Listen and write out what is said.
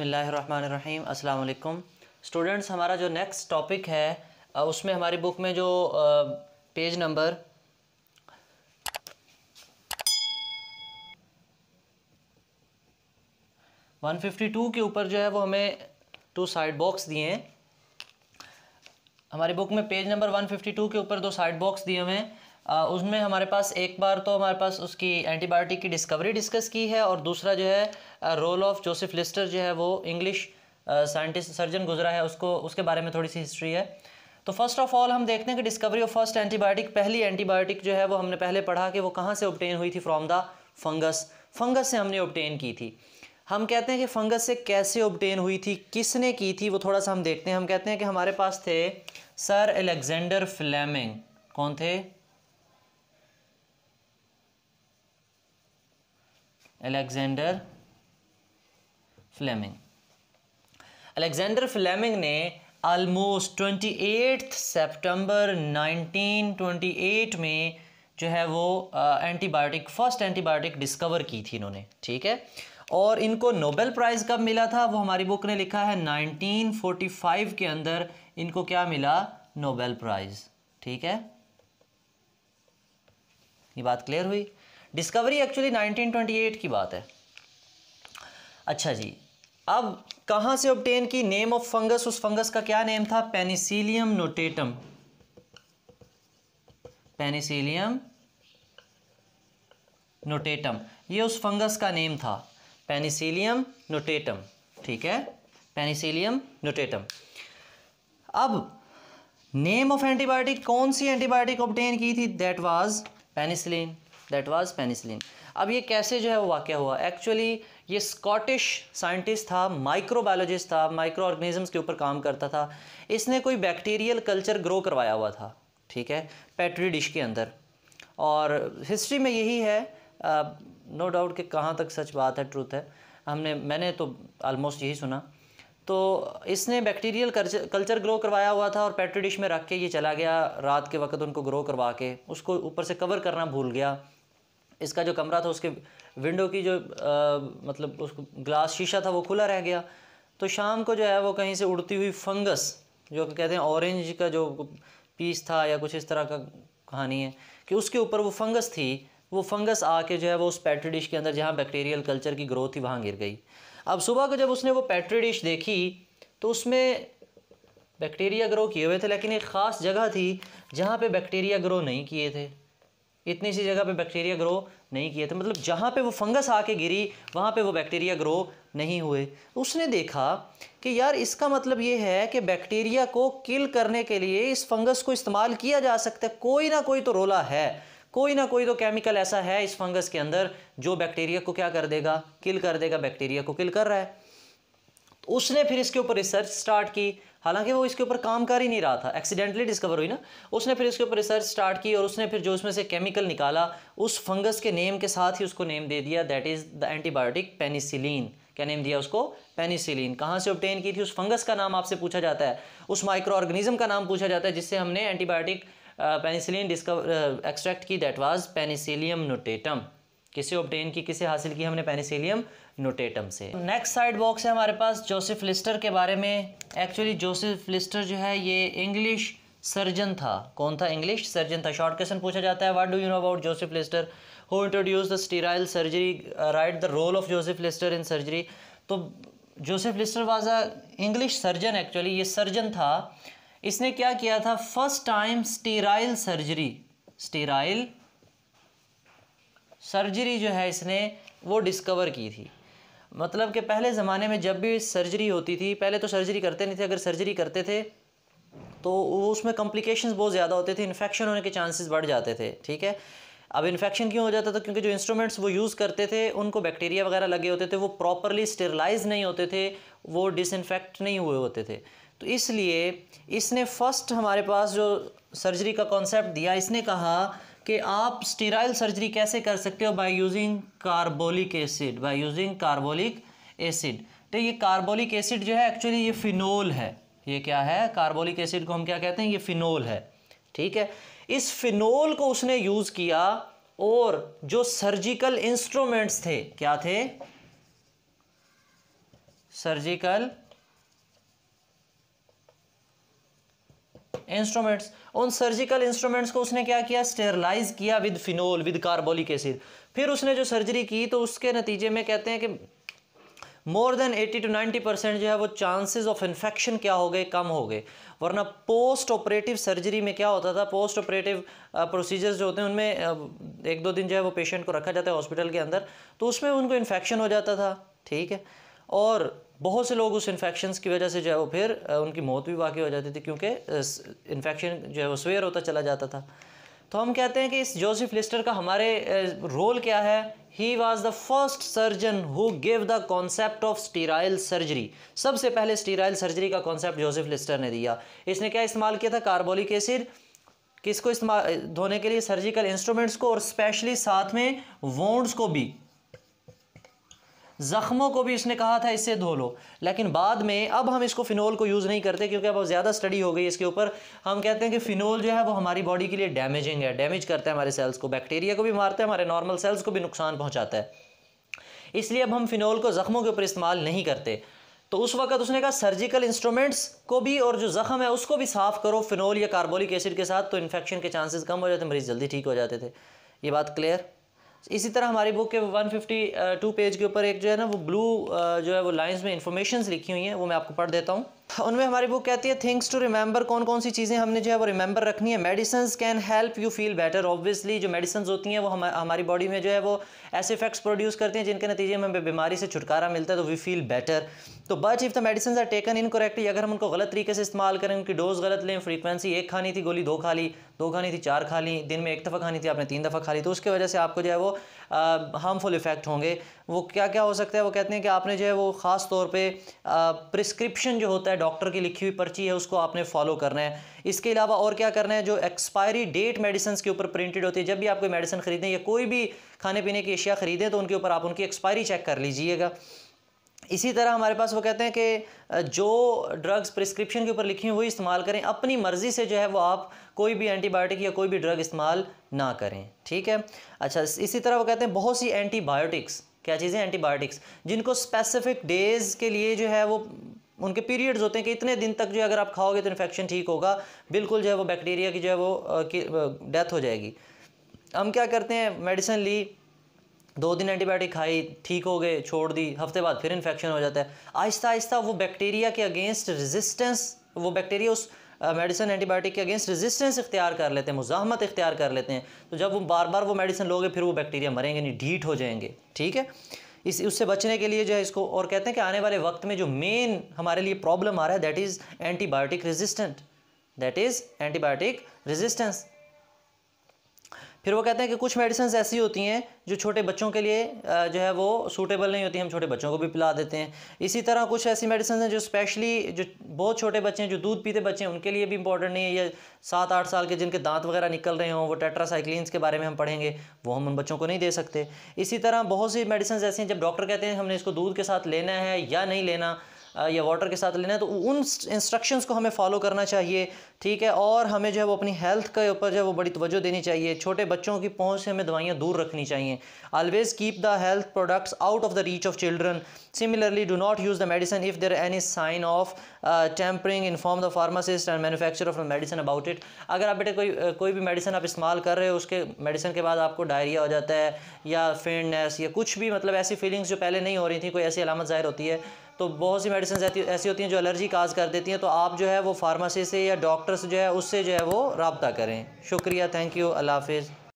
बसमीम् अल्लाम स्टूडेंट्स हमारा जो नेक्स्ट टॉपिक है उसमें हमारी बुक में जो page number one fifty two के ऊपर जो है वो हमें टू साइड बॉक्स दिए हैं हमारी बुक में page number one fifty two के ऊपर दो साइड बॉक्स दिए हुए हैं उसमें हमारे पास एक बार तो हमारे पास उसकी एंटीबायोटिक की डिस्कवरी डिस्कस की है और दूसरा जो है रोल ऑफ जोसेफ लिस्टर जो है वो इंग्लिश साइंटिस्ट सर्जन गुजरा है उसको उसके बारे में थोड़ी सी हिस्ट्री है तो फर्स्ट ऑफ ऑल हम देखते हैं कि डिस्कवरी ऑफ फर्स्ट एंटीबायोटिक पहली एंटीबायोटिक जो है वो हमने पहले पढ़ा कि वो कहाँ से ऑप्टेन हुई थी फ्रॉम द फंगस फंगस से हमने ऑप्टेन की थी हम कहते हैं कि फंगस से कैसे ऑप्टेन हुई थी किसने की थी वो थोड़ा सा हम देखते हैं हम कहते हैं कि हमारे पास थे सर एलेक्जेंडर फ्लैमिंग कौन थे अलेक्जेंडर फ्लेमिंग अलेक्जेंडर फ्लेमिंग ने almost twenty eight 1928 nineteen twenty eight में जो है वो एंटीबायोटिक फर्स्ट एंटीबायोटिक डिस्कवर की थी इन्होंने ठीक है और इनको नोबेल प्राइज़ कब मिला था वो हमारी बुक ने लिखा है 1945 के अंदर इनको क्या मिला नोबेल प्राइज़ ठीक है ये बात क्लियर हुई डिस्कवरी एक्चुअली 1928 की बात है अच्छा जी अब कहाँ से ऑप्टेन की नेम ऑफ फंगस उस फंगस का क्या नेम था पेनिसिलियम नोटेटम पेनिसिलियम नोटेटम ये उस फंगस का नेम था पेनिसिलियम नोटेटम ठीक है पेनिसिलियम नोटेटम अब नेम ऑफ एंटीबायोटिक कौन सी एंटीबायोटिक ऑप्टेन की थी that was penicillin that was penicillin अब ये कैसे जो है वो वाक़ हुआ एक्चुअली ये स्कॉटिश साइंटिस्ट था माइक्रोबायोलॉजिस्ट था माइक्रो ऑर्गेनिजम्स के ऊपर काम करता था इसने कोई बैक्टीरियल कल्चर ग्रो करवाया हुआ था ठीक है पेट्री डिश के अंदर और हिस्ट्री में यही है नो डाउट कि कहाँ तक सच बात है ट्रूथ है हमने मैंने तो आलमोस्ट यही सुना तो इसने बैक्टीरियल कल्चर कल्चर ग्रो करवाया हुआ था और पेट्री डिश में रख के ये चला गया रात के वक्त उनको ग्रो करवा के उसको ऊपर से कवर करना भूल गया इसका जो कमरा था उसके विंडो की जो आ, मतलब उसको ग्लास शीशा था वो खुला रह गया तो शाम को जो है वो कहीं से उड़ती हुई फंगस जो कहते हैं ऑरेंज का जो पीस था या कुछ इस तरह का कहानी है कि उसके ऊपर वो फंगस थी वो फंगस आके जो है वो उस पैट्री डिश के अंदर जहाँ बैक्टीरियल कल्चर की ग्रोथ थी वहाँ गिर गई अब सुबह को जब उसने वो पैट्री डिश देखी तो उसमें बैक्टीरिया ग्रो किए हुए थे लेकिन एक ख़ास जगह थी जहाँ पे बैक्टीरिया ग्रो नहीं किए थे इतनी सी जगह पे बैक्टीरिया ग्रो नहीं किए थे मतलब जहाँ पे वो फंगस आके गिरी वहाँ पे वो बैक्टीरिया ग्रो नहीं हुए उसने देखा कि यार इसका मतलब ये है कि बैक्टीरिया को किल करने के लिए इस फंगस को इस्तेमाल किया जा सकता है कोई ना कोई तो रोला है कोई ना कोई तो केमिकल ऐसा है इस फंगस के अंदर जो बैक्टीरिया को क्या कर देगा किल कर देगा बैक्टीरिया को किल कर रहा है तो उसने फिर इसके ऊपर रिसर्च स्टार्ट की हालांकि वो इसके ऊपर काम कर ही नहीं रहा था एक्सीडेंटली डिस्कवर हुई ना उसने फिर इसके ऊपर रिसर्च स्टार्ट की और उसने फिर जो उसमें से केमिकल निकाला उस फंगस के नेम के साथ ही उसको नेम दे दिया that is the antibiotic penicillin क्या नेम दिया उसको पेनिसिलीन कहाँ से ऑप्टेन की थी उस फंगस का नाम आपसे पूछा जाता है उस माइक्रो ऑर्गेनिज्म का नाम पूछा जाता है जिससे हमने एंटीबायोटिक पेनिसिलीन डिस्कवर एक्सट्रैक्ट की दैट वाज पेनिसिलियम नोटेटम किसे ऑप्टेन की किसे हासिल की हमने पेनिसिलियम नोटेटम से नेक्स्ट साइड बॉक्स है हमारे पास जोसेफ लिस्टर के बारे में एक्चुअली जोसेफ लिस्टर जो है ये इंग्लिश सर्जन था कौन था इंग्लिश सर्जन था शॉर्ट क्वेश्चन पूछा जाता है what do you know about Joseph Lister who introduce the sterile surgery right the role of Joseph Lister in surgery तो Joseph Lister was a English surgeon actually ये surgeon था इसने क्या किया था first time sterile surgery sterile surgery जो है इसने वो डिस्कवर की थी मतलब कि पहले ज़माने में जब भी सर्जरी होती थी पहले तो सर्जरी करते नहीं थे अगर सर्जरी करते थे तो उसमें कॉम्प्लिकेशंस बहुत ज़्यादा होते थे इन्फेक्शन होने के चांसेस बढ़ जाते थे ठीक है अब इन्फेक्शन क्यों हो जाता था क्योंकि जो इंस्ट्रूमेंट्स वो यूज़ करते थे उनको बैक्टीरिया वगैरह लगे होते थे वो प्रॉपरली स्टेरलाइज नहीं होते थे वो डिसइनफेक्ट नहीं हुए होते थे तो इसलिए इसने फर्स्ट हमारे पास जो सर्जरी का कॉन्सेप्ट दिया इसने कहा कि आप स्टीराइल सर्जरी कैसे कर सकते हो by using carbolic acid by using carbolic acid तो ये कार्बोलिक एसिड जो है एक्चुअली ये फिनोल है ये क्या है कार्बोलिक एसिड को हम क्या कहते हैं ये फिनोल है ठीक है इस फिनोल को उसने यूज़ किया और जो सर्जिकल इंस्ट्रूमेंट्स थे क्या थे सर्जिकल इंस्ट्रूमेंट्स उन सर्जिकल इंस्ट्रूमेंट्स को उसने क्या किया स्टेरलाइज किया with phenol with carbolic acid फिर उसने जो सर्जरी की तो उसके नतीजे में कहते हैं कि मोर देन 80 टू 90 परसेंट जो है वो चांसेस ऑफ इन्फेक्शन क्या हो गए कम हो गए वरना पोस्ट ऑपरेटिव सर्जरी में क्या होता था पोस्ट ऑपरेटिव प्रोसीजर्स जो होते हैं उनमें एक दो दिन जो है वो पेशेंट को रखा जाता है हॉस्पिटल के अंदर तो उसमें उनको इन्फेक्शन हो जाता था ठीक है और बहुत से लोग उस इन्फेक्शन की वजह से जो है वो फिर उनकी मौत भी वाकई हो जाती थी क्योंकि इन्फेक्शन जो है वो स्वेयर होता चला जाता था तो हम कहते हैं कि इस जोसेफ लिस्टर का हमारे रोल क्या है he was the first surgeon who give the concept of sterile surgery सबसे पहले स्टीराइल सर्जरी का कॉन्सेप्ट जोसेफ लिस्टर ने दिया इसने क्या इस्तेमाल किया था कार्बोलिक एसिड किसको इस्तेमाल धोने के लिए सर्जिकल इंस्ट्रूमेंट्स को और स्पेशली साथ में वोंड्स को भी ज़ख्मों को भी इसने कहा था इससे धो लो लेकिन बाद में अब हम इसको फ़िनोल को यूज़ नहीं करते क्योंकि अब ज़्यादा स्टडी हो गई इसके ऊपर हम कहते हैं कि फ़िनोल जो है वो हमारी बॉडी के लिए डैमेजिंग है डैमेज करता है हमारे सेल्स को बैक्टीरिया को भी मारता है हमारे नॉर्मल सेल्स को भी नुकसान पहुँचाता है इसलिए अब हम फ़िनोल को ज़ख्मों के ऊपर इस्तेमाल नहीं करते तो उस वक्त उसने कहा सर्जिकल इंस्ट्रूमेंट्स को भी और जो ज़ख़म है उसको भी साफ़ करो फिनोल या कार्बोलिक एसिड के साथ तो इन्फेक्शन के चांसेस कम हो जाते मरीज़ जल्दी ठीक हो जाते थे ये बात क्लियर इसी तरह हमारी बुक के 152 पेज के ऊपर एक जो है ना वो ब्लू uh, जो है वो लाइंस में इंफॉर्मेशन लिखी हुई हैं वो मैं आपको पढ़ देता हूँ उनमें हमारी बुक कहती है थिंग्स टू रिमेंबर कौन कौन सी चीज़ें हमने जो है वो रिमेंबर रखनी है medicine can help you feel better obviously जो मेडिसन होती हैं वो हम हमारी बॉडी में जो है वो ऐसे इफेक्ट्स प्रोड्यूस करती हैं जिनके नतीजे में हमें बीमारी से छुटकारा मिलता है तो वी फील बेटर तो but if the medicine are taken in correctly अगर हम उनको गलत तरीके से इस्तेमाल करें उनकी डोज गलत लें फ्रीक्वेंसी एक खानी थी गोली दो खा ली दो खानी थी चार खा ली दिन में एक दफ़ा खानी थी आपने तीन दफ़ा खा ली तो उसकी वजह से आपको जो है वो हार्मफुल इफ़ेक्ट होंगे वो क्या क्या हो सकता है वो कहते हैं कि आपने जो है वो ख़ास तौर पर प्रिस्क्रिप्शन जो होता है डॉक्टर की लिखी हुई पर्ची है उसको आपने फॉलो करना है इसके अलावा और क्या करना है जो एक्सपायरी डेट मेडिसिन के ऊपर प्रिंटेड होती है जब भी आप कोई मेडिसिन खरीदें या कोई भी खाने पीने की अशिया खरीदें तो उनके ऊपर आप उनकी एक्सपायरी चेक कर लीजिएगा इसी तरह हमारे पास वो कहते हैं कि जो ड्रग्स प्रिस्क्रिप्शन के ऊपर लिखी हुई इस्तेमाल करें अपनी मर्ज़ी से जो है वो आप कोई भी एंटीबायोटिक या कोई भी ड्रग इस्तेमाल ना करें ठीक है अच्छा इसी तरह वो कहते हैं बहुत सी एंटीबायोटिक्स क्या चीज़ें एंटीबायोटिक्स जिनको स्पेसिफिक डेज़ के लिए जो है वो उनके पीरियड्स होते हैं कि इतने दिन तक जो है अगर आप खाओगे तो इन्फेक्शन ठीक होगा बिल्कुल जो है वो बैक्टीरिया की जो है वो डेथ हो जाएगी हम क्या करते हैं मेडिसिन ली दो दिन एंटीबायोटिक खाई ठीक हो गए छोड़ दी हफ्ते बाद फिर इन्फेक्शन हो जाता है आहिस्ता आहिस्ता वो बैक्टीरिया के अगेंस्ट रेजिस्टेंस वो बैक्टीरिया उस मेडिसिन एंटीबायोटिक के अगेंस्ट रेजिस्टेंस इख्तियार कर लेते हैं मुजाहमत इख्तियार कर लेते हैं तो जब वो बार बार वो मेडिसिन लोगे फिर वो बैक्टीरिया मरेंगे नहीं डीट हो जाएंगे ठीक है इस उससे बचने के लिए जो है इसको और कहते हैं कि आने वाले वक्त में जो मेन हमारे लिए प्रॉब्लम आ रहा है that is antibiotic resistant that is antibiotic resistance फिर वो कहते हैं कि कुछ मेडिसिन ऐसी होती हैं जो छोटे बच्चों के लिए जो है वो सूटेबल नहीं होती हम छोटे बच्चों को भी पिला देते हैं इसी तरह कुछ ऐसी मेडिसिन हैं जो स्पेशली जो बहुत छोटे बच्चे हैं जो दूध पीते बच्चे हैं उनके लिए भी इंपॉर्टेंट नहीं है या सात आठ साल के जिनके दांत वगैरह निकल रहे हों वो टेट्रासाइक्लिनस के बारे में हम पढ़ेंगे वो हम उन बच्चों को नहीं दे सकते इसी तरह बहुत सी मेडिसिन ऐसी हैं जब डॉक्टर कहते हैं हमने इसको दूध के साथ लेना है या नहीं लेना या वाटर के साथ लेना है तो उन इंस्ट्रक्शंस को हमें फॉलो करना चाहिए ठीक है और हमें जो है वो अपनी हेल्थ के ऊपर जो है वो बड़ी तवज्जो देनी चाहिए छोटे बच्चों की पहुँच से हमें दवाइयाँ दूर रखनी चाहिए always keep the health products out of the reach of children similarly do not use the medicine if there any sign of tampering inform the pharmacist and manufacture of the medicine about it अगर आप बेटे कोई कोई भी medicine आप इस्तेमाल कर रहे हो उसके मेडिसिन के बाद आपको डायरिया हो जाता है या फेंडनेस या कुछ भी मतलब ऐसी फीलिंग्स जो पहले नहीं हो रही थी कोई ऐसी अलामत ज़ाहिर होती है तो बहुत सी मेडिसिन ऐसी होती हैं जो एलर्जी काज कर देती हैं तो आप जो है वो फार्मासी से या डॉक्टर से जो है उससे जो है वो रबता करें शुक्रिया थैंक यू अल्लाह हाफिज़